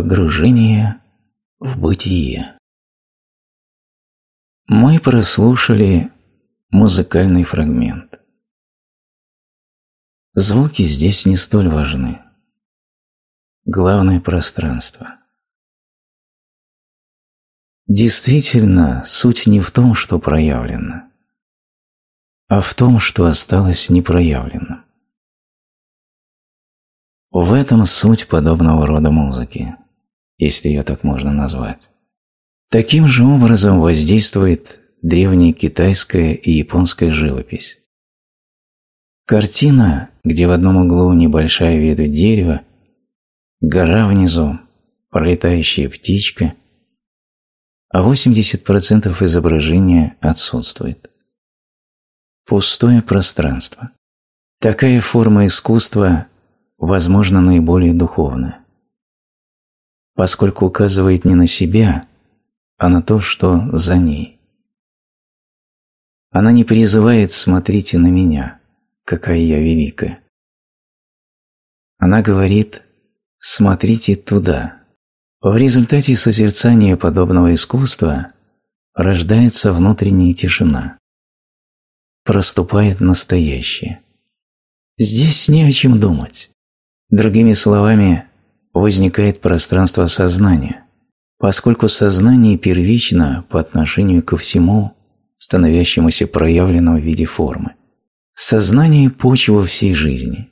Погружение в бытие. Мы прослушали музыкальный фрагмент. Звуки здесь не столь важны. Главное – пространство. Действительно, суть не в том, что проявлено, а в том, что осталось непроявленным. В этом суть подобного рода музыки – если ее так можно назвать. Таким же образом воздействует древняя китайская и японская живопись. Картина, где в одном углу небольшая ветвь дерева, гора внизу, пролетающая птичка, а 80% изображения отсутствует. Пустое пространство. Такая форма искусства, возможно, наиболее духовная поскольку указывает не на себя, а на то, что за ней. Она не призывает «смотрите на меня, какая я великая». Она говорит «смотрите туда». В результате созерцания подобного искусства рождается внутренняя тишина. Проступает настоящее. Здесь не о чем думать. Другими словами, возникает пространство сознания, поскольку сознание первично по отношению ко всему, становящемуся проявленным в виде формы. Сознание – почва всей жизни,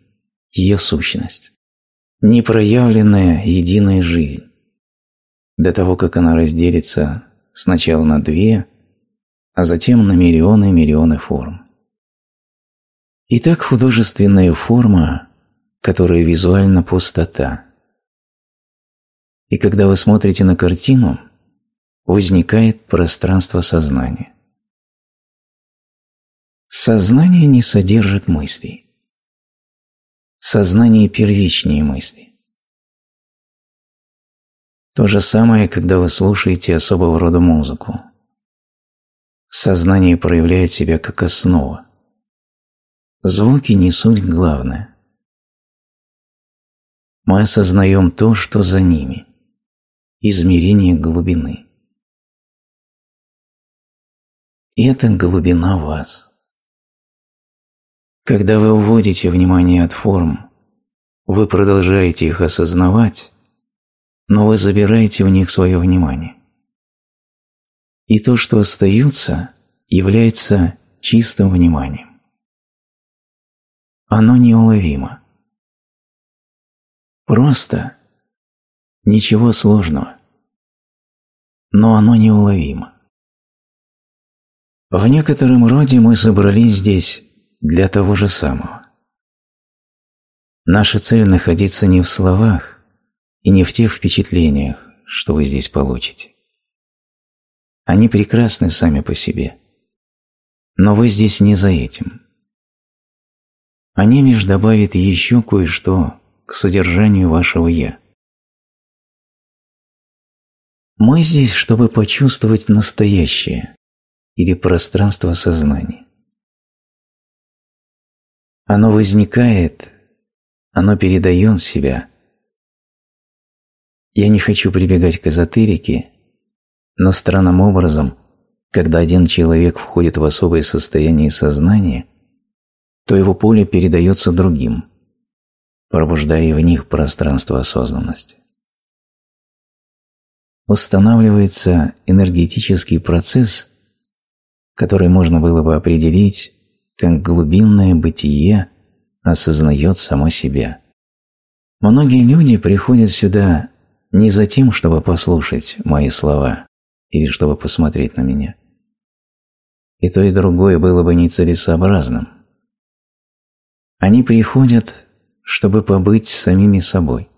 ее сущность, непроявленная единая жизнь. До того, как она разделится сначала на две, а затем на миллионы и миллионы форм. Итак, художественная форма, которая визуально пустота – и когда вы смотрите на картину, возникает пространство сознания. Сознание не содержит мыслей. Сознание первичнее мысли. То же самое, когда вы слушаете особого рода музыку. Сознание проявляет себя как основа. Звуки не суть главное. Мы осознаем то, что за ними измерение глубины. это глубина вас. Когда вы уводите внимание от форм, вы продолжаете их осознавать, но вы забираете у них свое внимание. И то, что остается, является чистым вниманием. Оно неуловимо. Просто Ничего сложного. Но оно неуловимо. В некотором роде мы собрались здесь для того же самого. Наша цель находиться не в словах и не в тех впечатлениях, что вы здесь получите. Они прекрасны сами по себе. Но вы здесь не за этим. Они лишь добавят еще кое-что к содержанию вашего «я». Мы здесь, чтобы почувствовать настоящее или пространство сознания. Оно возникает, оно передает себя. Я не хочу прибегать к эзотерике, но странным образом, когда один человек входит в особое состояние сознания, то его поле передается другим, пробуждая в них пространство осознанности устанавливается энергетический процесс, который можно было бы определить как глубинное бытие осознает само себя. Многие люди приходят сюда не за тем, чтобы послушать мои слова или чтобы посмотреть на меня. И то, и другое было бы нецелесообразным. Они приходят, чтобы побыть самими собой –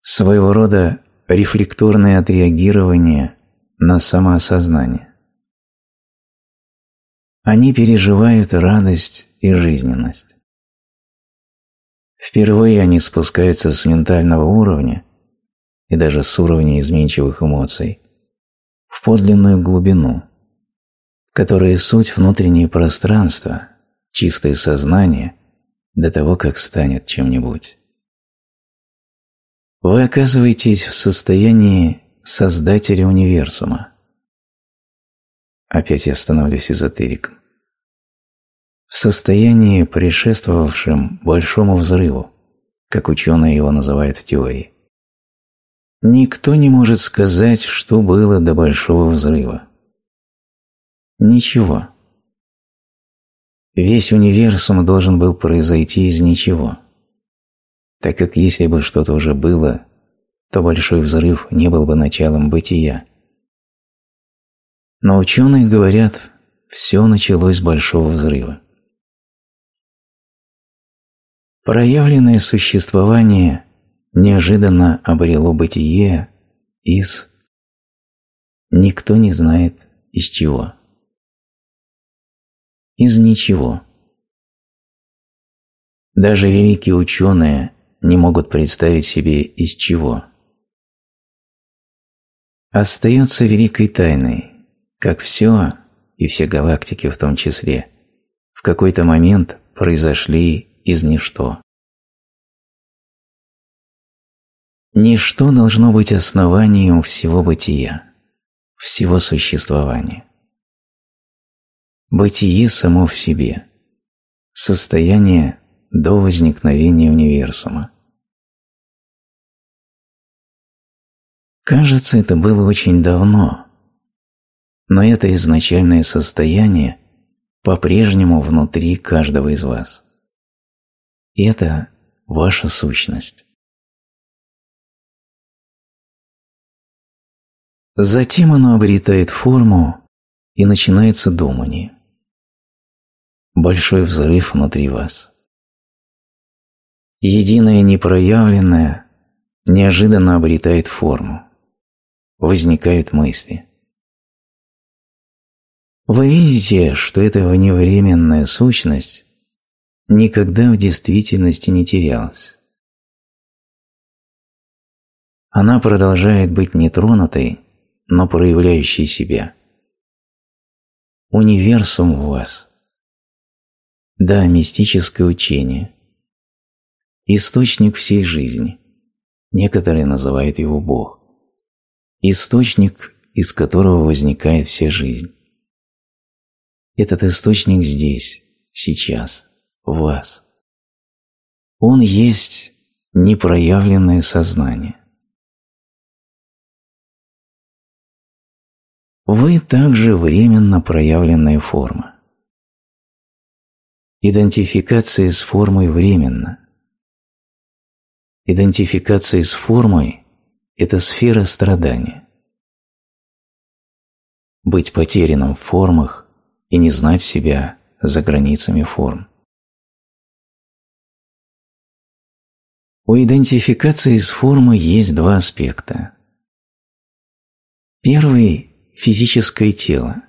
своего рода рефлекторное отреагирование на самоосознание. Они переживают радость и жизненность. Впервые они спускаются с ментального уровня и даже с уровня изменчивых эмоций в подлинную глубину, которая суть внутреннее пространство, чистое сознание до того, как станет чем-нибудь. Вы оказываетесь в состоянии создателя универсума. Опять я становлюсь эзотериком. В состоянии, предшествовавшем большому взрыву, как ученые его называют в теории. Никто не может сказать, что было до большого взрыва. Ничего. Весь универсум должен был произойти из ничего. Ничего так как если бы что-то уже было, то большой взрыв не был бы началом бытия. Но ученые говорят, все началось с большого взрыва. Проявленное существование неожиданно обрело бытие из «никто не знает из чего». Из ничего. Даже великие ученые не могут представить себе из чего. Остается великой тайной, как все, и все галактики в том числе, в какой-то момент произошли из ничто. Ничто должно быть основанием всего бытия, всего существования. Бытие само в себе, состояние до возникновения универсума. Кажется, это было очень давно, но это изначальное состояние по-прежнему внутри каждого из вас. это ваша сущность. Затем оно обретает форму и начинается думание. Большой взрыв внутри вас единое непроявленное неожиданно обретает форму. Возникают мысли. Вы видите, что эта вневременная сущность никогда в действительности не терялась. Она продолжает быть нетронутой, но проявляющей себя. Универсум в вас. Да, мистическое учение – источник всей жизни. Некоторые называют его Бог. Источник, из которого возникает вся жизнь. Этот источник здесь, сейчас, в вас. Он есть непроявленное сознание. Вы также временно проявленная форма. Идентификация с формой временно идентификации с формой – это сфера страдания. Быть потерянным в формах и не знать себя за границами форм. У идентификации с формой есть два аспекта. Первый – физическое тело.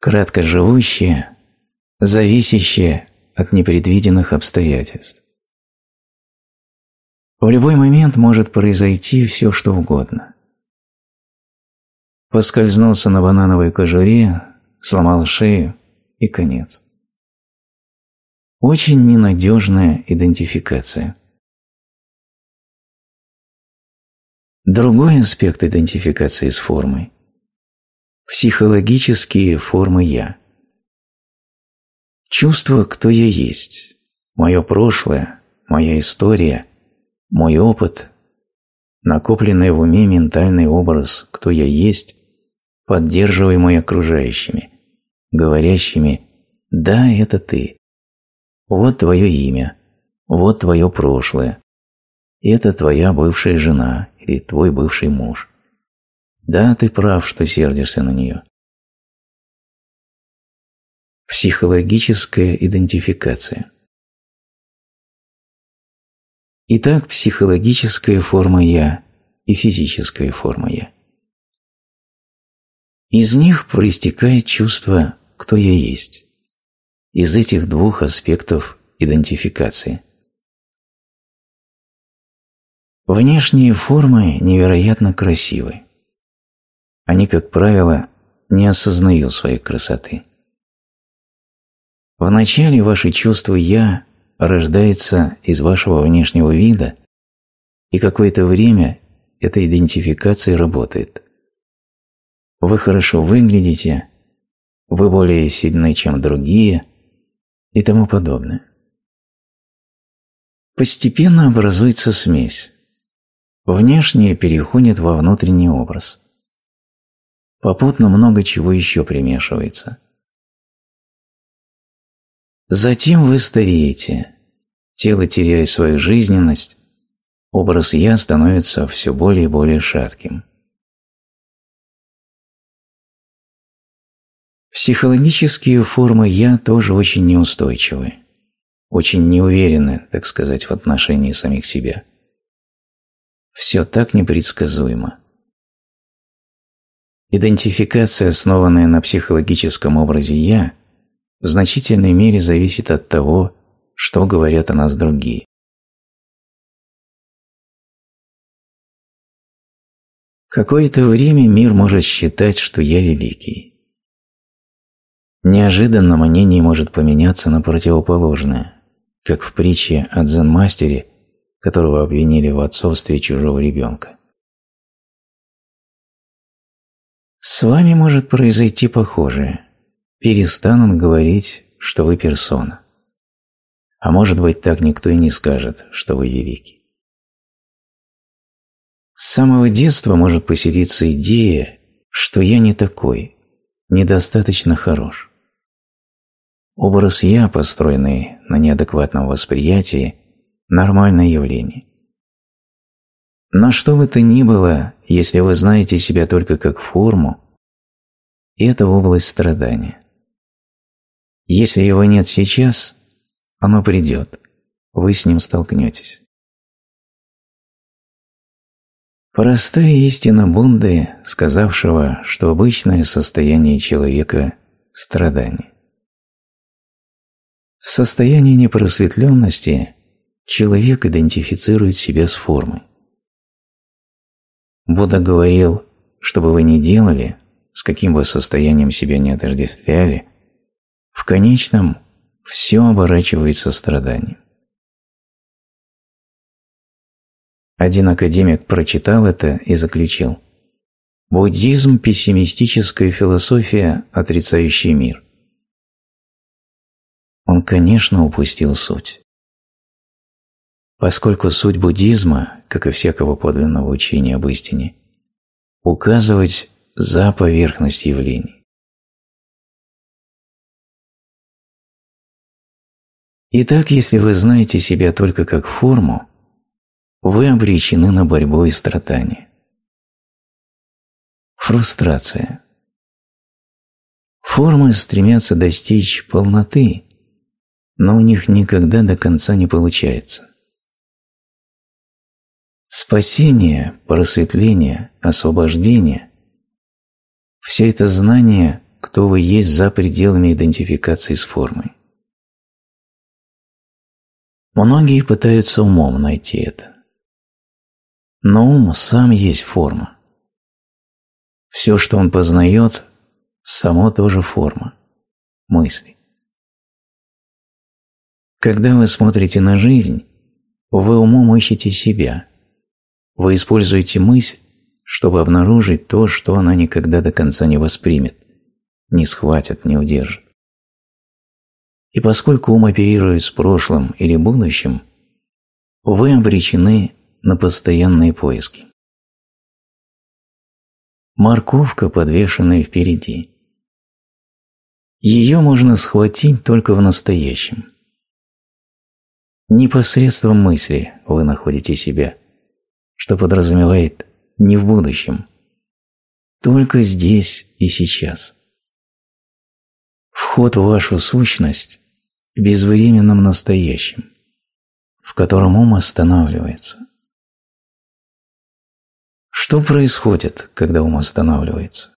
Кратко живущее, зависящее от непредвиденных обстоятельств. В любой момент может произойти все, что угодно. Поскользнулся на банановой кожуре, сломал шею и конец. Очень ненадежная идентификация. Другой аспект идентификации с формой – психологические формы «я». Чувство «кто я есть», «мое прошлое», «моя история», мой опыт, накопленный в уме ментальный образ «кто я есть», поддерживаемый окружающими, говорящими «да, это ты». Вот твое имя, вот твое прошлое. Это твоя бывшая жена или твой бывший муж. Да, ты прав, что сердишься на нее. Психологическая идентификация – Итак, психологическая форма «я» и физическая форма «я». Из них проистекает чувство «кто я есть» из этих двух аспектов идентификации. Внешние формы невероятно красивы. Они, как правило, не осознают своей красоты. Вначале ваши чувства «я» рождается из вашего внешнего вида, и какое-то время эта идентификация работает. Вы хорошо выглядите, вы более сильны, чем другие и тому подобное. Постепенно образуется смесь. Внешнее переходит во внутренний образ. Попутно много чего еще примешивается. Затем вы стареете, тело теряя свою жизненность, образ «я» становится все более и более шатким. Психологические формы «я» тоже очень неустойчивы, очень неуверены, так сказать, в отношении самих себя. Все так непредсказуемо. Идентификация, основанная на психологическом образе «я», в значительной мере зависит от того, что говорят о нас другие. Какое-то время мир может считать, что я великий. Неожиданно мнение может поменяться на противоположное, как в притче о дзен-мастере, которого обвинили в отцовстве чужого ребенка. С вами может произойти похожее. Перестанут говорить, что вы персона. А может быть, так никто и не скажет, что вы велики. С самого детства может поселиться идея, что я не такой, недостаточно хорош. Образ «я», построенный на неадекватном восприятии, нормальное явление. Но что бы то ни было, если вы знаете себя только как форму, это область страдания. Если его нет сейчас, оно придет. Вы с ним столкнетесь. Простая истина Бунды, сказавшего, что обычное состояние человека – страдание. В состоянии непросветленности человек идентифицирует себя с формой. Будда говорил, что бы вы ни делали, с каким бы состоянием себя не отождествляли, в конечном все оборачивается страданием. Один академик прочитал это и заключил. Буддизм – пессимистическая философия, отрицающая мир. Он, конечно, упустил суть. Поскольку суть буддизма, как и всякого подлинного учения об истине, указывать за поверхность явлений. Итак, если вы знаете себя только как форму, вы обречены на борьбу и страдания. Фрустрация. Формы стремятся достичь полноты, но у них никогда до конца не получается. Спасение, просветление, освобождение – все это знание, кто вы есть за пределами идентификации с формой. Многие пытаются умом найти это. Но ум сам есть форма. Все, что он познает, само тоже форма, мысли. Когда вы смотрите на жизнь, вы умом ищете себя. Вы используете мысль, чтобы обнаружить то, что она никогда до конца не воспримет, не схватит, не удержит. И поскольку ум оперирует с прошлым или будущим, вы обречены на постоянные поиски. Морковка, подвешенная впереди. Ее можно схватить только в настоящем. Не посредством мысли вы находите себя, что подразумевает не в будущем, только здесь и сейчас. Вход в вашу сущность безвременном настоящем, в котором ум останавливается. Что происходит, когда ум останавливается?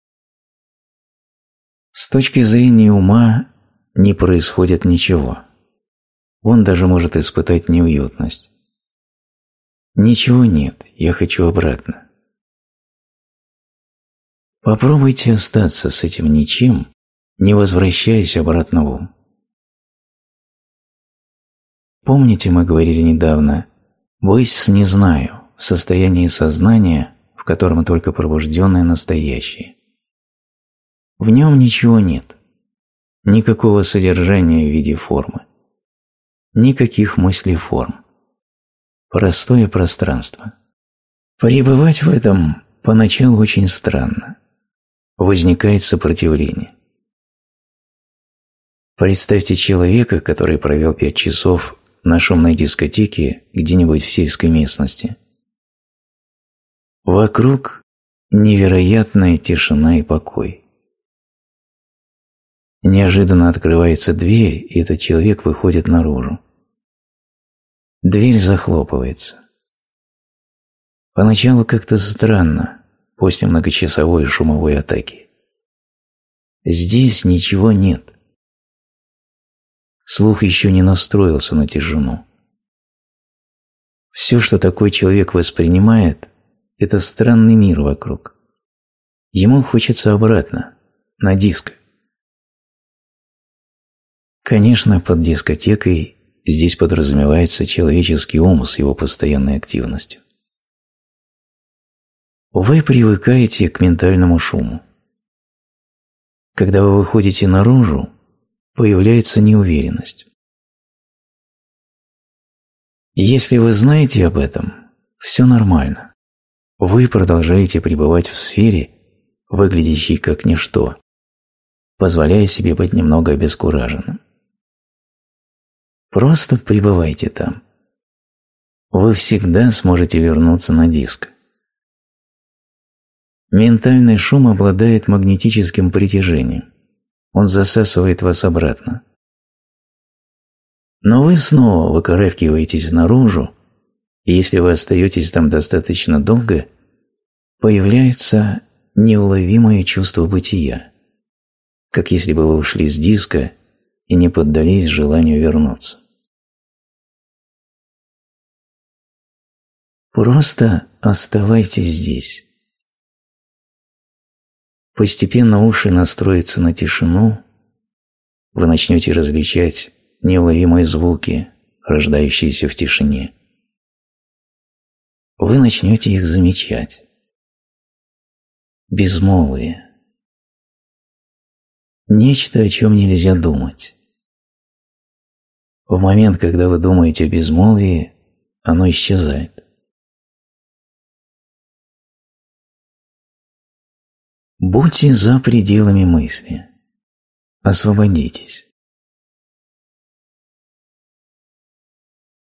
С точки зрения ума не происходит ничего. Он даже может испытать неуютность. Ничего нет, я хочу обратно. Попробуйте остаться с этим ничем, не возвращаясь обратно в ум. Помните, мы говорили недавно, «Высь не знаю» в состоянии сознания, в котором только пробужденное настоящее. В нем ничего нет, никакого содержания в виде формы, никаких мыслей форм. Простое пространство. Пребывать в этом поначалу очень странно. Возникает сопротивление. Представьте человека, который провел пять часов на шумной дискотеке где-нибудь в сельской местности. Вокруг невероятная тишина и покой. Неожиданно открывается дверь, и этот человек выходит наружу. Дверь захлопывается. Поначалу как-то странно, после многочасовой шумовой атаки. Здесь ничего нет слух еще не настроился на тишину. Все, что такой человек воспринимает, это странный мир вокруг. Ему хочется обратно, на диск. Конечно, под дискотекой здесь подразумевается человеческий ум с его постоянной активностью. Вы привыкаете к ментальному шуму. Когда вы выходите наружу, появляется неуверенность. Если вы знаете об этом, все нормально. Вы продолжаете пребывать в сфере, выглядящей как ничто, позволяя себе быть немного обескураженным. Просто пребывайте там. Вы всегда сможете вернуться на диск. Ментальный шум обладает магнетическим притяжением он засасывает вас обратно. Но вы снова выкарабкиваетесь наружу, и если вы остаетесь там достаточно долго, появляется неуловимое чувство бытия, как если бы вы ушли с диска и не поддались желанию вернуться. Просто оставайтесь здесь. Постепенно уши настроятся на тишину, вы начнете различать неуловимые звуки, рождающиеся в тишине. Вы начнете их замечать. Безмолвие. Нечто, о чем нельзя думать. В момент, когда вы думаете о безмолвии, оно исчезает. Будьте за пределами мысли. Освободитесь.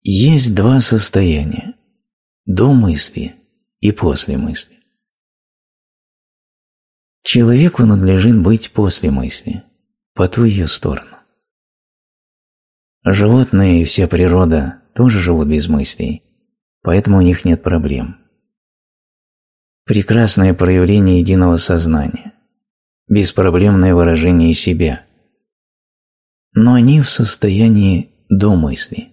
Есть два состояния – до мысли и после мысли. Человеку надлежит быть после мысли, по ту ее сторону. Животные и вся природа тоже живут без мыслей, поэтому у них нет проблем – прекрасное проявление единого сознания, беспроблемное выражение себя. Но они в состоянии до мысли.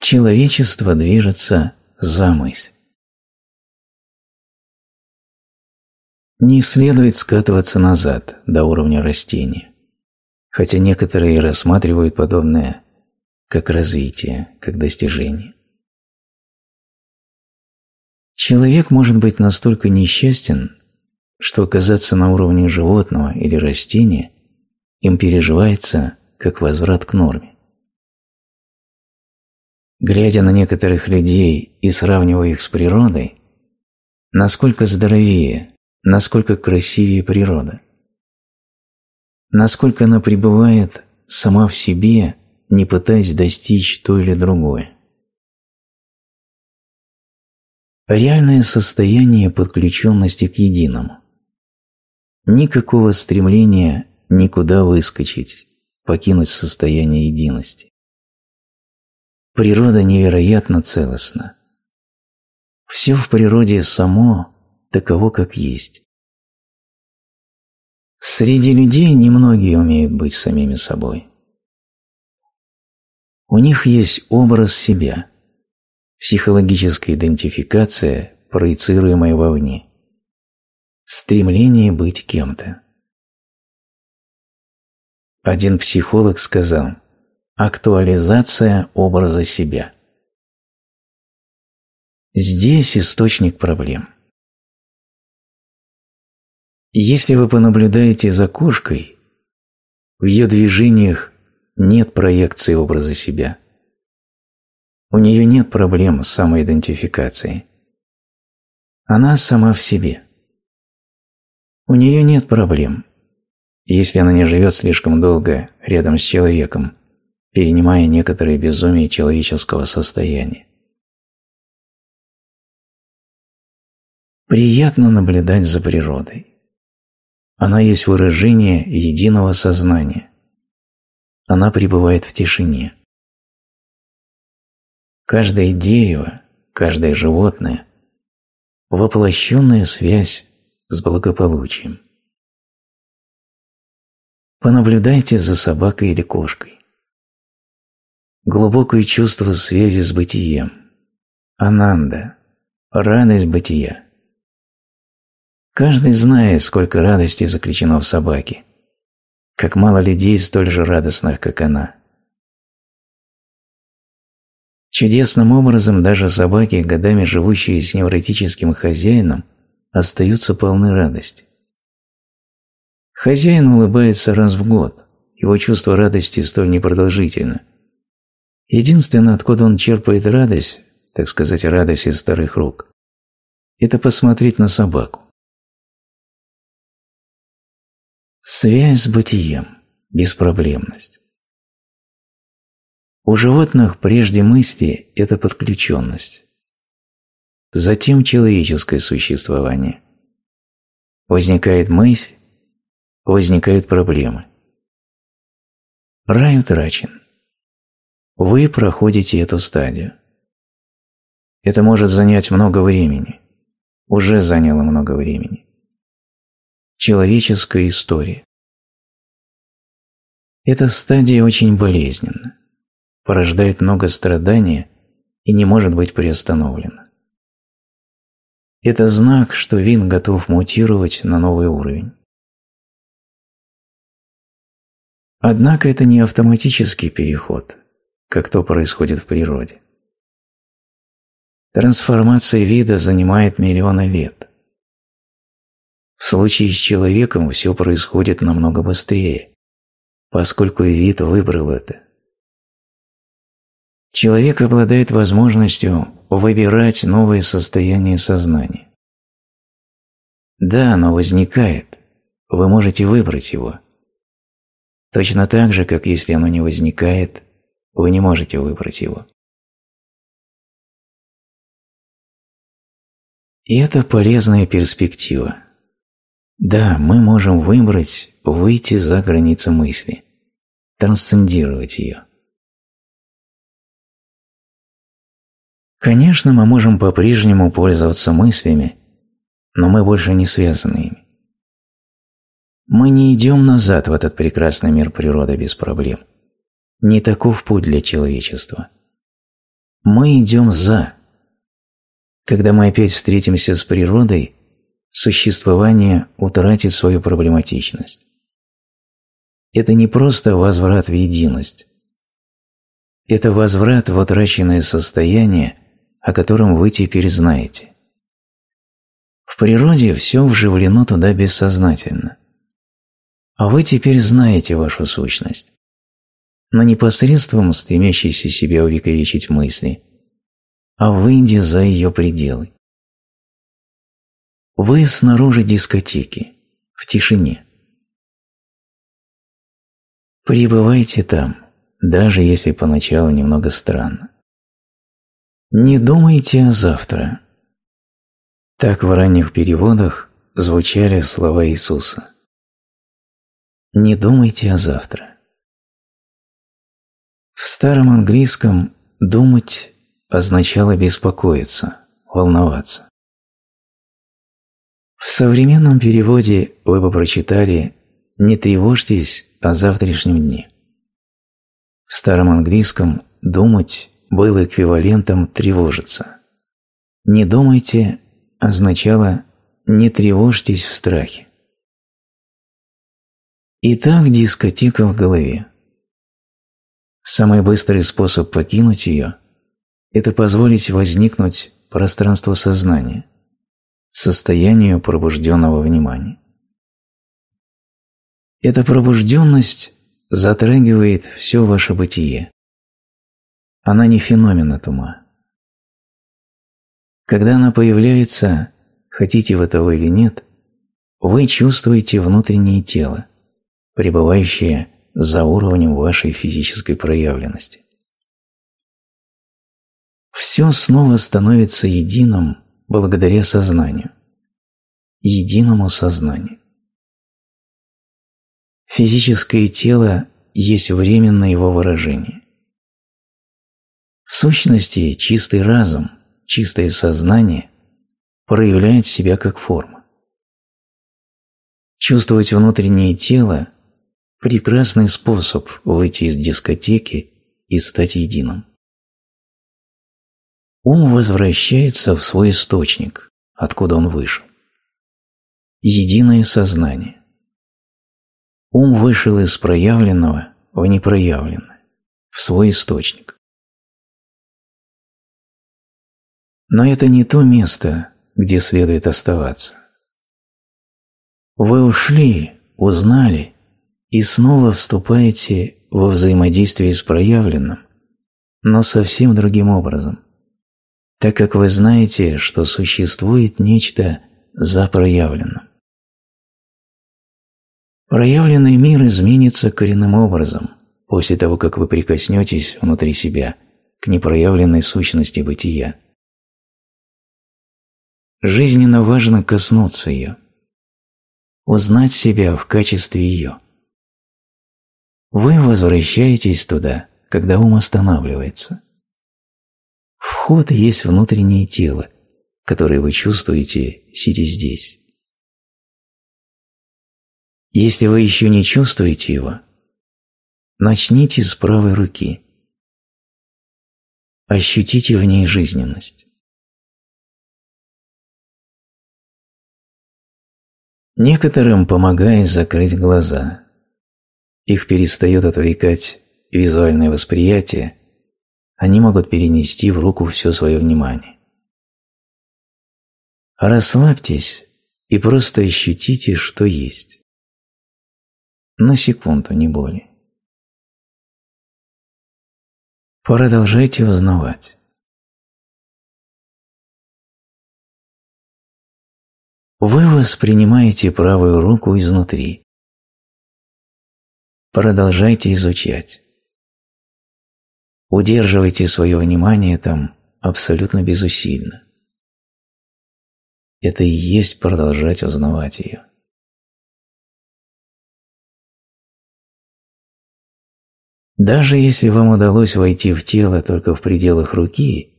Человечество движется за мысль. Не следует скатываться назад до уровня растения, хотя некоторые рассматривают подобное как развитие, как достижение. Человек может быть настолько несчастен, что оказаться на уровне животного или растения им переживается как возврат к норме. Глядя на некоторых людей и сравнивая их с природой, насколько здоровее, насколько красивее природа, насколько она пребывает сама в себе, не пытаясь достичь то или другое. реальное состояние подключенности к единому. Никакого стремления никуда выскочить, покинуть состояние единости. Природа невероятно целостна. Все в природе само таково, как есть. Среди людей немногие умеют быть самими собой. У них есть образ себя – психологическая идентификация, проецируемая вовне, стремление быть кем-то. Один психолог сказал «актуализация образа себя». Здесь источник проблем. Если вы понаблюдаете за кошкой, в ее движениях нет проекции образа себя – у нее нет проблем с самоидентификацией. Она сама в себе. У нее нет проблем. Если она не живет слишком долго рядом с человеком, перенимая некоторые безумие человеческого состояния. Приятно наблюдать за природой. Она есть выражение единого сознания. Она пребывает в тишине каждое дерево, каждое животное – воплощенная связь с благополучием. Понаблюдайте за собакой или кошкой. Глубокое чувство связи с бытием, ананда, радость бытия. Каждый знает, сколько радости заключено в собаке, как мало людей столь же радостных, как она – Чудесным образом даже собаки, годами живущие с невротическим хозяином, остаются полны радости. Хозяин улыбается раз в год, его чувство радости столь непродолжительно. Единственное, откуда он черпает радость, так сказать, радость из старых рук, это посмотреть на собаку. Связь с бытием, беспроблемность. У животных прежде мысли – это подключенность. Затем человеческое существование. Возникает мысль, возникают проблемы. Рай утрачен. Вы проходите эту стадию. Это может занять много времени. Уже заняло много времени. Человеческая история. Эта стадия очень болезненна порождает много страдания и не может быть приостановлено. Это знак, что Вин готов мутировать на новый уровень. Однако это не автоматический переход, как то происходит в природе. Трансформация вида занимает миллионы лет. В случае с человеком все происходит намного быстрее, поскольку вид выбрал это. Человек обладает возможностью выбирать новые состояния сознания. Да, оно возникает. Вы можете выбрать его. Точно так же, как если оно не возникает, вы не можете выбрать его. И это полезная перспектива. Да, мы можем выбрать выйти за границы мысли, трансцендировать ее. Конечно, мы можем по-прежнему пользоваться мыслями, но мы больше не связаны ими. Мы не идем назад в этот прекрасный мир природы без проблем. Не таков путь для человечества. Мы идем за. Когда мы опять встретимся с природой, существование утратит свою проблематичность. Это не просто возврат в единость. Это возврат в утраченное состояние – о котором вы теперь знаете. В природе все вживлено туда бессознательно. А вы теперь знаете вашу сущность. Но не посредством стремящейся себя увековечить мысли, а выйдя за ее пределы. Вы снаружи дискотеки, в тишине. Пребывайте там, даже если поначалу немного странно. Не думайте о завтра. Так в ранних переводах звучали слова Иисуса. Не думайте о завтра. В старом английском «думать» означало беспокоиться, волноваться. В современном переводе вы бы прочитали «Не тревожьтесь о завтрашнем дне». В старом английском «думать» Был эквивалентом «тревожиться». «Не думайте» означало «не тревожьтесь в страхе». Итак, дискотека в голове. Самый быстрый способ покинуть ее – это позволить возникнуть пространство сознания, состоянию пробужденного внимания. Эта пробужденность затрагивает все ваше бытие, она не феномен от ума. Когда она появляется, хотите вы того или нет, вы чувствуете внутреннее тело, пребывающее за уровнем вашей физической проявленности. Все снова становится единым благодаря сознанию, единому сознанию. Физическое тело есть временно его выражение. В сущности, чистый разум, чистое сознание проявляет себя как форма. Чувствовать внутреннее тело – прекрасный способ выйти из дискотеки и стать единым. Ум возвращается в свой источник, откуда он вышел. Единое сознание. Ум вышел из проявленного в непроявленное, в свой источник. Но это не то место, где следует оставаться. Вы ушли, узнали и снова вступаете во взаимодействие с проявленным, но совсем другим образом, так как вы знаете, что существует нечто за проявленным. Проявленный мир изменится коренным образом после того, как вы прикоснетесь внутри себя к непроявленной сущности бытия – жизненно важно коснуться ее, узнать себя в качестве ее. Вы возвращаетесь туда, когда ум останавливается. Вход есть внутреннее тело, которое вы чувствуете, сидя здесь. Если вы еще не чувствуете его, начните с правой руки. Ощутите в ней жизненность. Некоторым помогая закрыть глаза. Их перестает отвлекать визуальное восприятие, они могут перенести в руку все свое внимание. Расслабьтесь и просто ощутите, что есть. На секунду, не более. Продолжайте узнавать. вы воспринимаете правую руку изнутри. Продолжайте изучать. Удерживайте свое внимание там абсолютно безусильно. Это и есть продолжать узнавать ее. Даже если вам удалось войти в тело только в пределах руки,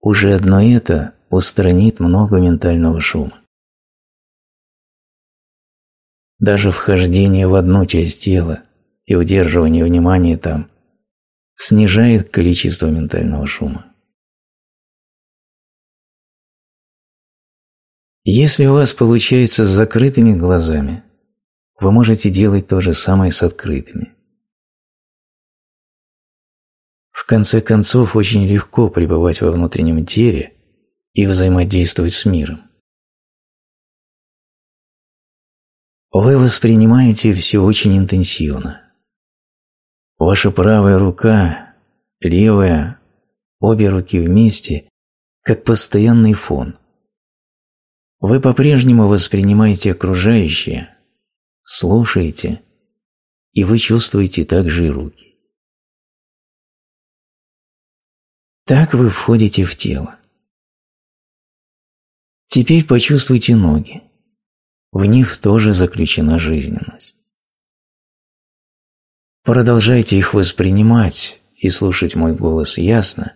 уже одно это устранит много ментального шума даже вхождение в одну часть тела и удерживание внимания там снижает количество ментального шума. Если у вас получается с закрытыми глазами, вы можете делать то же самое с открытыми. В конце концов, очень легко пребывать во внутреннем теле и взаимодействовать с миром. Вы воспринимаете все очень интенсивно. Ваша правая рука, левая, обе руки вместе, как постоянный фон. Вы по-прежнему воспринимаете окружающее, слушаете, и вы чувствуете также и руки. Так вы входите в тело. Теперь почувствуйте ноги. В них тоже заключена жизненность. Продолжайте их воспринимать и слушать мой голос ясно,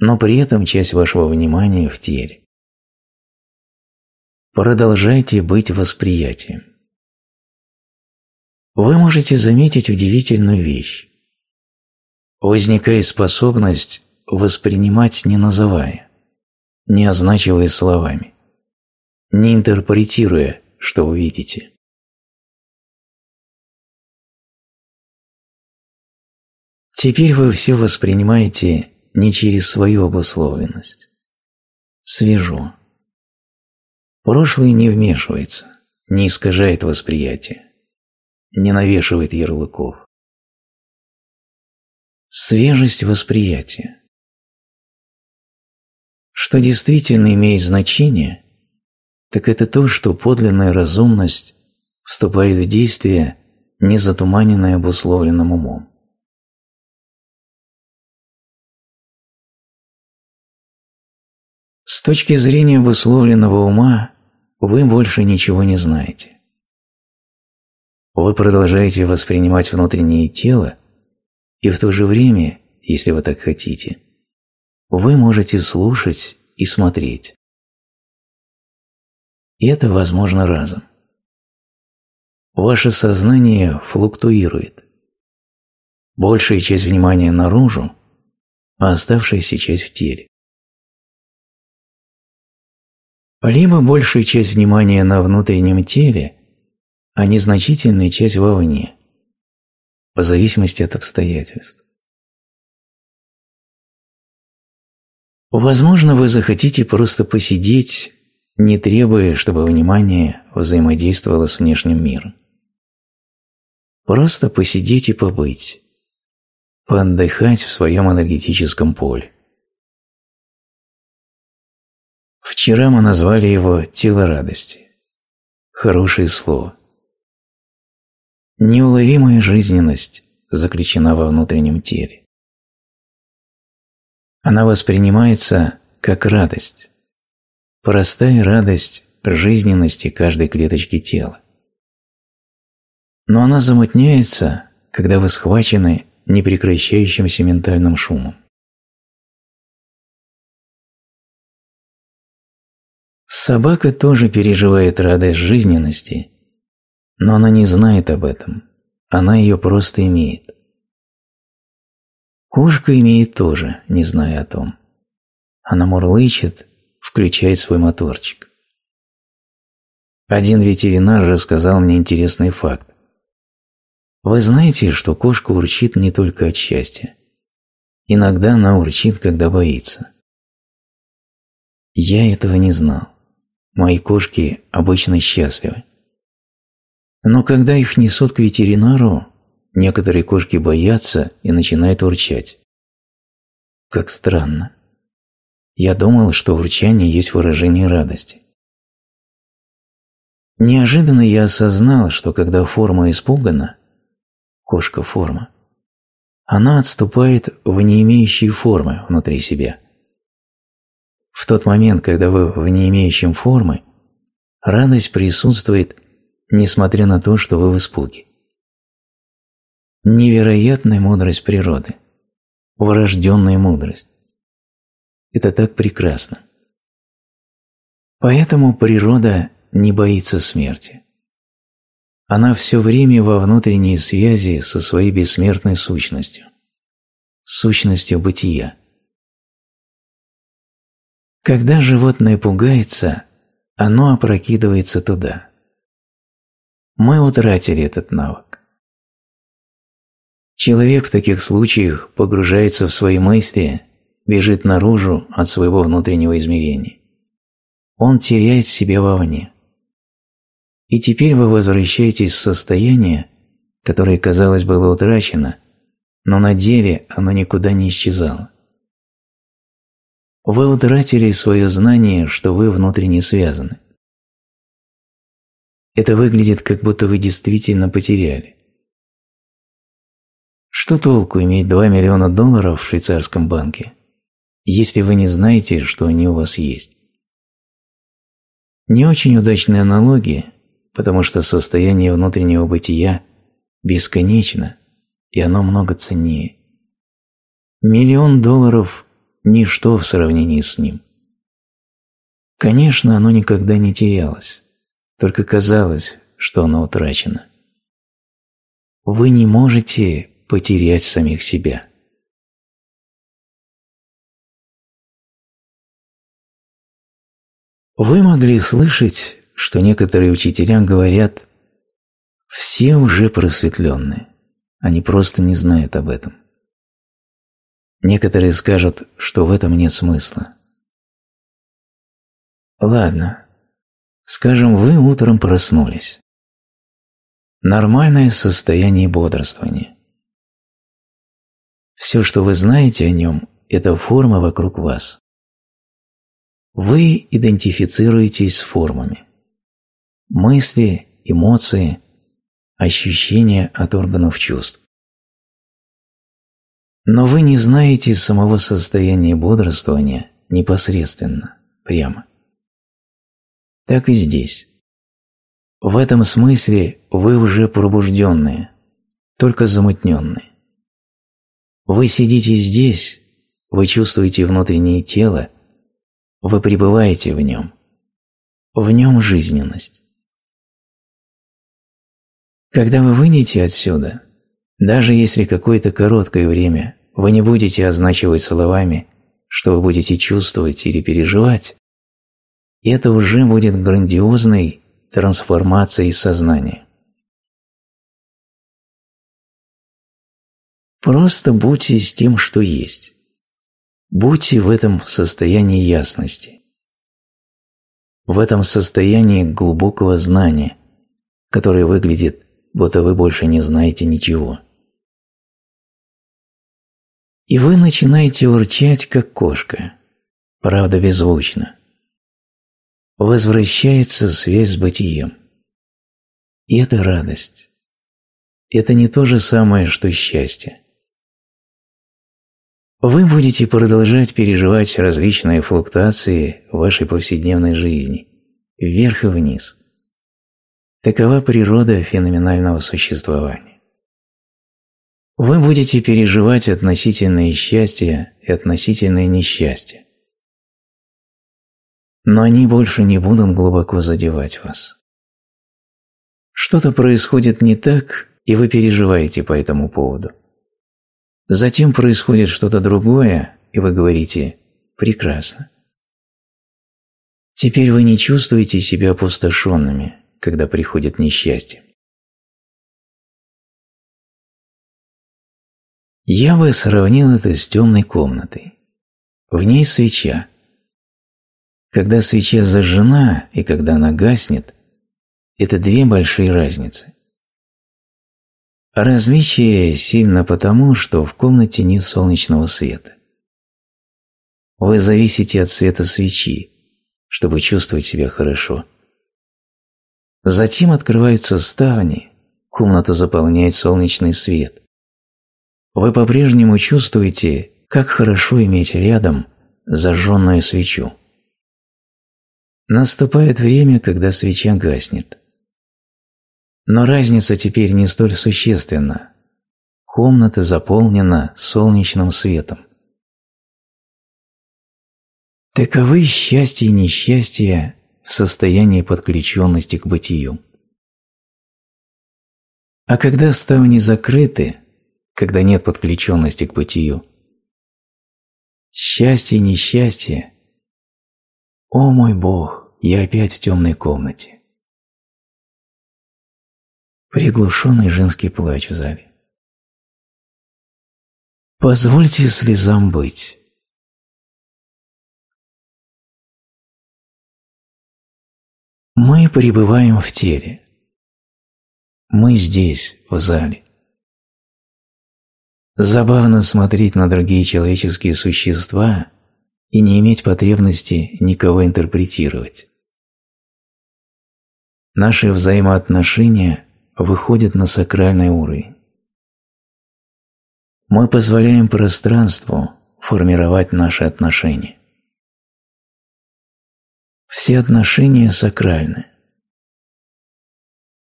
но при этом часть вашего внимания в теле. Продолжайте быть восприятием. Вы можете заметить удивительную вещь. Возникает способность воспринимать не называя, не означивая словами, не интерпретируя, что увидите. Теперь вы все воспринимаете не через свою обусловленность. Свежо. Прошлое не вмешивается, не искажает восприятие, не навешивает ярлыков. Свежесть восприятия. Что действительно имеет значение, так это то, что подлинная разумность вступает в действие, не затуманенное обусловленным умом. С точки зрения обусловленного ума вы больше ничего не знаете. Вы продолжаете воспринимать внутреннее тело, и в то же время, если вы так хотите, вы можете слушать и смотреть. И это возможно разом. Ваше сознание флуктуирует. Большая часть внимания наружу, а оставшаяся часть в теле. Либо большая часть внимания на внутреннем теле, а незначительная часть вовне, в зависимости от обстоятельств. Возможно, вы захотите просто посидеть, не требуя, чтобы внимание взаимодействовало с внешним миром. Просто посидеть и побыть, поотдыхать в своем энергетическом поле. Вчера мы назвали его «тело радости». Хорошее слово. Неуловимая жизненность заключена во внутреннем теле. Она воспринимается как радость, простая радость жизненности каждой клеточки тела. Но она замутняется, когда вы схвачены непрекращающимся ментальным шумом. Собака тоже переживает радость жизненности, но она не знает об этом, она ее просто имеет. Кошка имеет тоже, не зная о том. Она мурлычет, включает свой моторчик. Один ветеринар рассказал мне интересный факт. Вы знаете, что кошка урчит не только от счастья. Иногда она урчит, когда боится. Я этого не знал. Мои кошки обычно счастливы. Но когда их несут к ветеринару, некоторые кошки боятся и начинают урчать. Как странно. Я думал, что в урчание есть выражение радости. Неожиданно я осознал, что когда форма испугана, кошка-форма, она отступает в не имеющие формы внутри себя. В тот момент, когда вы в не имеющем формы, радость присутствует, несмотря на то, что вы в испуге. Невероятная мудрость природы, врожденная мудрость. Это так прекрасно. Поэтому природа не боится смерти. Она все время во внутренней связи со своей бессмертной сущностью, сущностью бытия. Когда животное пугается, оно опрокидывается туда. Мы утратили этот навык. Человек в таких случаях погружается в свои мысли бежит наружу от своего внутреннего измерения. Он теряет себя вовне. И теперь вы возвращаетесь в состояние, которое, казалось, было утрачено, но на деле оно никуда не исчезало. Вы утратили свое знание, что вы внутренне связаны. Это выглядит, как будто вы действительно потеряли. Что толку иметь 2 миллиона долларов в швейцарском банке, если вы не знаете, что они у вас есть. Не очень удачная аналогия, потому что состояние внутреннего бытия бесконечно, и оно много ценнее. Миллион долларов – ничто в сравнении с ним. Конечно, оно никогда не терялось, только казалось, что оно утрачено. Вы не можете потерять самих себя. Вы могли слышать, что некоторые учителя говорят «все уже просветленные, они просто не знают об этом». Некоторые скажут, что в этом нет смысла. Ладно, скажем, вы утром проснулись. Нормальное состояние бодрствования. Все, что вы знаете о нем, это форма вокруг вас. Вы идентифицируетесь с формами. Мысли, эмоции, ощущения от органов чувств. Но вы не знаете самого состояния бодрствования непосредственно, прямо. Так и здесь. В этом смысле вы уже пробужденные, только замутненные. Вы сидите здесь, вы чувствуете внутреннее тело, вы пребываете в нем. В нем жизненность. Когда вы выйдете отсюда, даже если какое-то короткое время вы не будете означивать словами, что вы будете чувствовать или переживать, это уже будет грандиозной трансформацией сознания. Просто будьте с тем, что есть. Будьте в этом состоянии ясности. В этом состоянии глубокого знания, которое выглядит, будто вы больше не знаете ничего. И вы начинаете урчать, как кошка, правда беззвучно. Возвращается связь с бытием. И это радость. Это не то же самое, что счастье. Вы будете продолжать переживать различные флуктуации вашей повседневной жизни, вверх и вниз. Такова природа феноменального существования. Вы будете переживать относительное счастье и относительное несчастье. Но они больше не будут глубоко задевать вас. Что-то происходит не так, и вы переживаете по этому поводу – Затем происходит что-то другое, и вы говорите «прекрасно». Теперь вы не чувствуете себя опустошенными, когда приходит несчастье. Я бы сравнил это с темной комнатой. В ней свеча. Когда свеча зажжена и когда она гаснет, это две большие разницы. Различие сильно потому, что в комнате нет солнечного света. Вы зависите от света свечи, чтобы чувствовать себя хорошо. Затем открываются ставни, комнату заполняет солнечный свет. Вы по-прежнему чувствуете, как хорошо иметь рядом зажженную свечу. Наступает время, когда свеча гаснет – но разница теперь не столь существенна. Комната заполнена солнечным светом. Таковы счастье и несчастье в состоянии подключенности к бытию. А когда ставни закрыты, когда нет подключенности к бытию, счастье и несчастье – «О мой Бог, я опять в темной комнате» приглушенный женский плач в зале. Позвольте слезам быть. Мы пребываем в теле. Мы здесь, в зале. Забавно смотреть на другие человеческие существа и не иметь потребности никого интерпретировать. Наши взаимоотношения выходит на сакральный уровень. Мы позволяем пространству формировать наши отношения. Все отношения сакральны.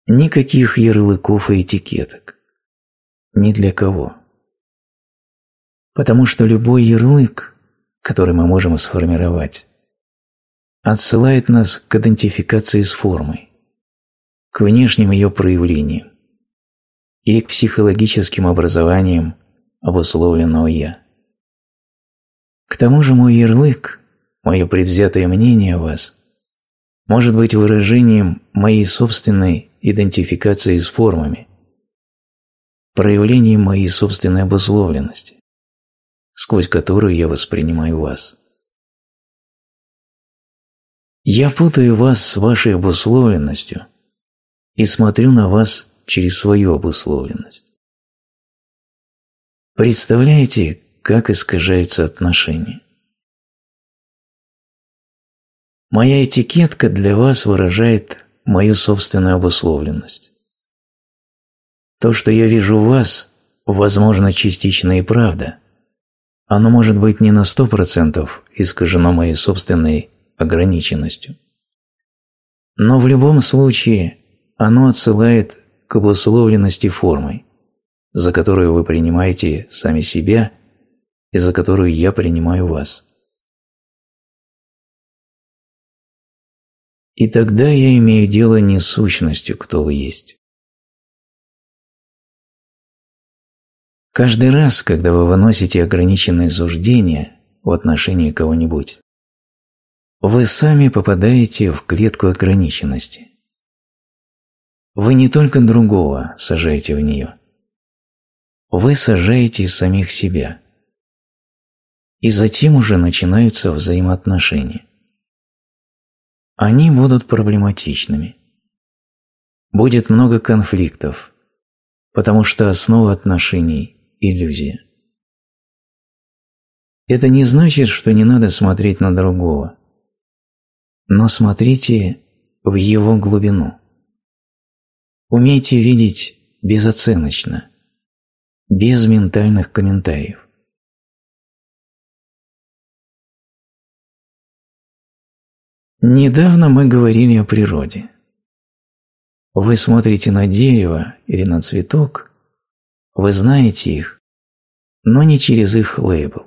Никаких ярлыков и этикеток. Ни для кого. Потому что любой ярлык, который мы можем сформировать, отсылает нас к идентификации с формой к внешним ее проявлениям или к психологическим образованиям обусловленного «я». К тому же мой ярлык, мое предвзятое мнение о вас, может быть выражением моей собственной идентификации с формами, проявлением моей собственной обусловленности, сквозь которую я воспринимаю вас. Я путаю вас с вашей обусловленностью и смотрю на вас через свою обусловленность. Представляете, как искажаются отношения? Моя этикетка для вас выражает мою собственную обусловленность. То, что я вижу в вас, возможно, частично и правда. Оно может быть не на сто процентов искажено моей собственной ограниченностью. Но в любом случае оно отсылает к обусловленности формой, за которую вы принимаете сами себя и за которую я принимаю вас. И тогда я имею дело не с сущностью, кто вы есть. Каждый раз, когда вы выносите ограниченные суждения в отношении кого-нибудь, вы сами попадаете в клетку ограниченности. Вы не только другого сажаете в нее. Вы сажаете самих себя. И затем уже начинаются взаимоотношения. Они будут проблематичными. Будет много конфликтов, потому что основа отношений – иллюзия. Это не значит, что не надо смотреть на другого, но смотрите в его глубину. Умейте видеть безоценочно, без ментальных комментариев. Недавно мы говорили о природе. Вы смотрите на дерево или на цветок, вы знаете их, но не через их лейбл.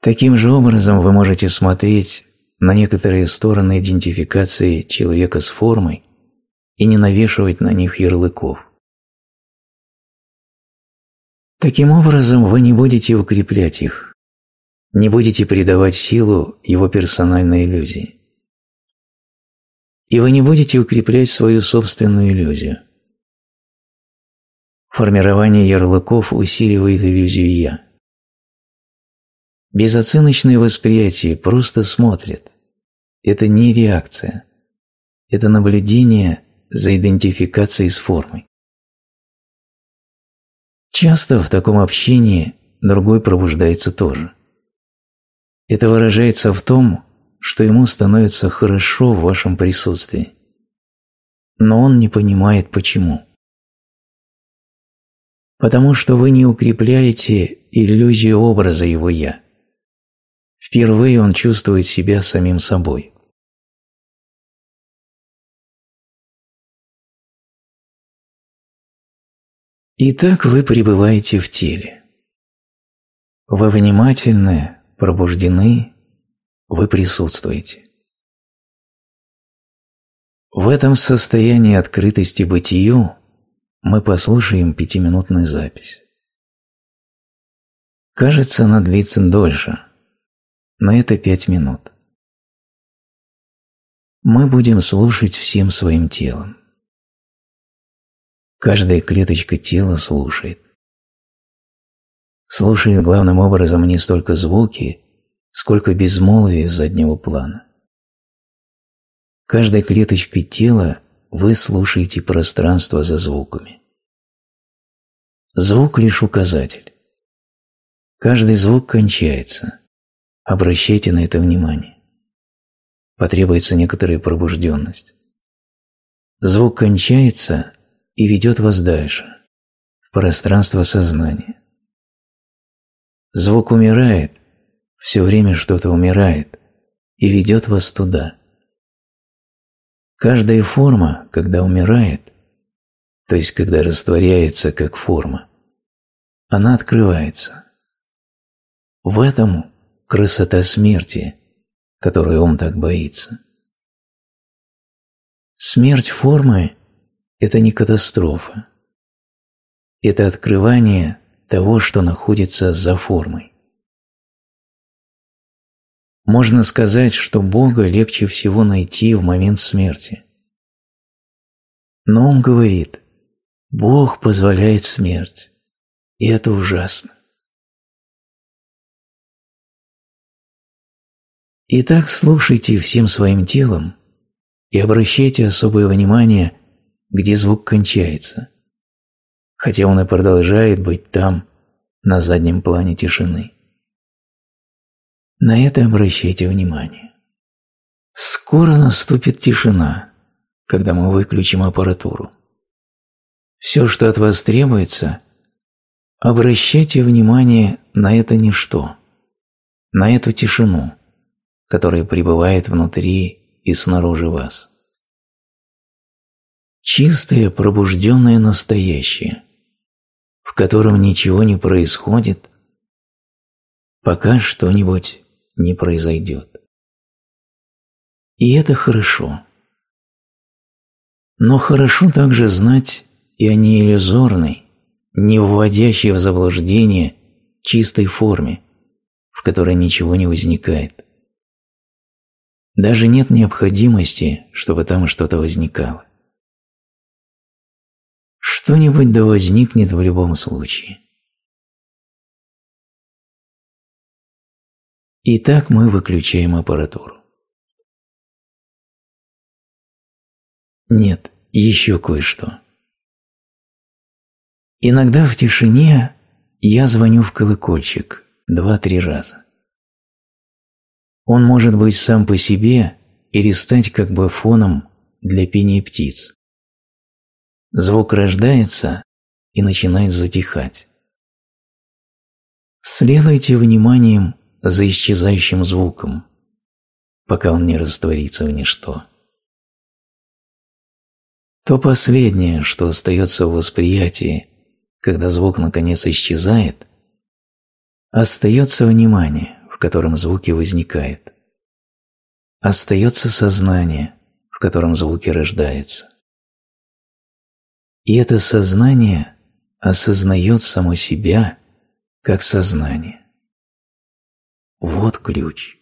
Таким же образом вы можете смотреть на некоторые стороны идентификации человека с формой и не навешивать на них ярлыков. Таким образом, вы не будете укреплять их, не будете придавать силу его персональной иллюзии. И вы не будете укреплять свою собственную иллюзию. Формирование ярлыков усиливает иллюзию «я». Безоценочное восприятие просто смотрит. Это не реакция. Это наблюдение за идентификацией с формой. Часто в таком общении другой пробуждается тоже. Это выражается в том, что ему становится хорошо в вашем присутствии. Но он не понимает почему. Потому что вы не укрепляете иллюзию образа его «я». Впервые он чувствует себя самим собой. Итак, вы пребываете в теле. Вы внимательны, пробуждены, вы присутствуете. В этом состоянии открытости бытию мы послушаем пятиминутную запись. Кажется, она длится дольше – но это пять минут. Мы будем слушать всем своим телом. Каждая клеточка тела слушает. Слушает главным образом не столько звуки, сколько безмолвие заднего плана. Каждой клеточкой тела вы слушаете пространство за звуками. Звук лишь указатель. Каждый звук кончается, Обращайте на это внимание. Потребуется некоторая пробужденность. Звук кончается и ведет вас дальше, в пространство сознания. Звук умирает, все время что-то умирает и ведет вас туда. Каждая форма, когда умирает, то есть когда растворяется как форма, она открывается. В этом красота смерти, которую ум так боится. Смерть формы – это не катастрофа. Это открывание того, что находится за формой. Можно сказать, что Бога легче всего найти в момент смерти. Но он говорит, Бог позволяет смерть, и это ужасно. Итак, слушайте всем своим телом и обращайте особое внимание, где звук кончается, хотя он и продолжает быть там, на заднем плане тишины. На это обращайте внимание. Скоро наступит тишина, когда мы выключим аппаратуру. Все, что от вас требуется, обращайте внимание на это ничто, на эту тишину – который пребывает внутри и снаружи вас. Чистое пробужденное настоящее, в котором ничего не происходит, пока что-нибудь не произойдет. И это хорошо. Но хорошо также знать и о неиллюзорной, не вводящей в заблуждение чистой форме, в которой ничего не возникает, даже нет необходимости, чтобы там что-то возникало. Что-нибудь да возникнет в любом случае. Итак, мы выключаем аппаратуру. Нет, еще кое-что. Иногда в тишине я звоню в колокольчик два-три раза. Он может быть сам по себе или стать как бы фоном для пения птиц. Звук рождается и начинает затихать. Следуйте вниманием за исчезающим звуком, пока он не растворится в ничто. То последнее, что остается в восприятии, когда звук наконец исчезает, остается внимание котором звуки возникают. Остается сознание, в котором звуки рождаются. И это сознание осознает само себя как сознание. Вот ключ.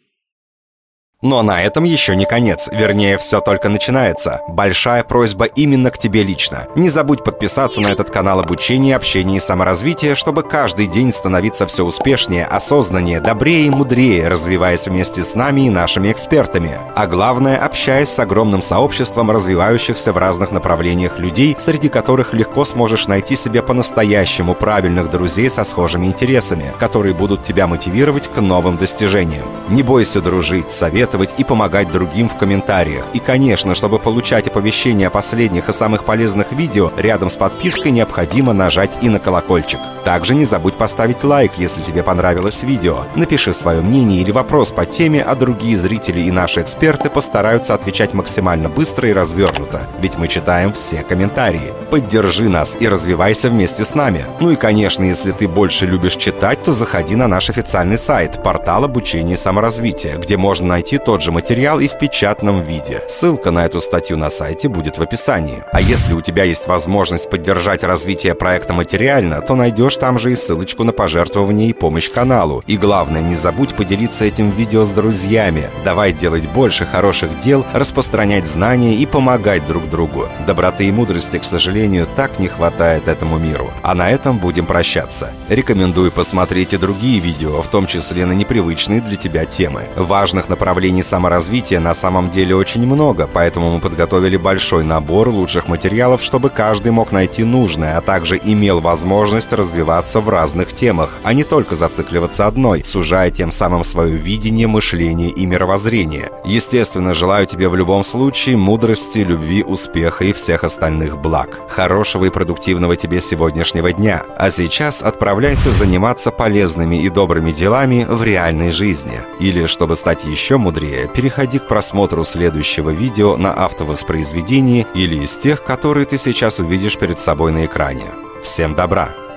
Но на этом еще не конец, вернее, все только начинается. Большая просьба именно к тебе лично. Не забудь подписаться на этот канал обучения, общения и саморазвития, чтобы каждый день становиться все успешнее, осознаннее, добрее и мудрее, развиваясь вместе с нами и нашими экспертами. А главное, общаясь с огромным сообществом развивающихся в разных направлениях людей, среди которых легко сможешь найти себе по-настоящему правильных друзей со схожими интересами, которые будут тебя мотивировать к новым достижениям. Не бойся дружить, совет советовать и помогать другим в комментариях. И, конечно, чтобы получать оповещения о последних и самых полезных видео, рядом с подпиской необходимо нажать и на колокольчик. Также не забудь поставить лайк, если тебе понравилось видео. Напиши свое мнение или вопрос по теме, а другие зрители и наши эксперты постараются отвечать максимально быстро и развернуто, ведь мы читаем все комментарии. Поддержи нас и развивайся вместе с нами. Ну и, конечно, если ты больше любишь читать, то заходи на наш официальный сайт, портал обучения и саморазвития, где можно найти и тот же материал и в печатном виде. Ссылка на эту статью на сайте будет в описании. А если у тебя есть возможность поддержать развитие проекта материально, то найдешь там же и ссылочку на пожертвование и помощь каналу. И главное, не забудь поделиться этим видео с друзьями. Давай делать больше хороших дел, распространять знания и помогать друг другу. Доброты и мудрости, к сожалению, так не хватает этому миру. А на этом будем прощаться. Рекомендую посмотреть и другие видео, в том числе на непривычные для тебя темы. Важных направлений направлений саморазвития на самом деле очень много, поэтому мы подготовили большой набор лучших материалов, чтобы каждый мог найти нужное, а также имел возможность развиваться в разных темах, а не только зацикливаться одной, сужая тем самым свое видение, мышление и мировоззрение. Естественно, желаю тебе в любом случае мудрости, любви, успеха и всех остальных благ. Хорошего и продуктивного тебе сегодняшнего дня. А сейчас отправляйся заниматься полезными и добрыми делами в реальной жизни. Или, чтобы стать еще мудрее, мудрее, переходи к просмотру следующего видео на автовоспроизведении или из тех, которые ты сейчас увидишь перед собой на экране. Всем добра!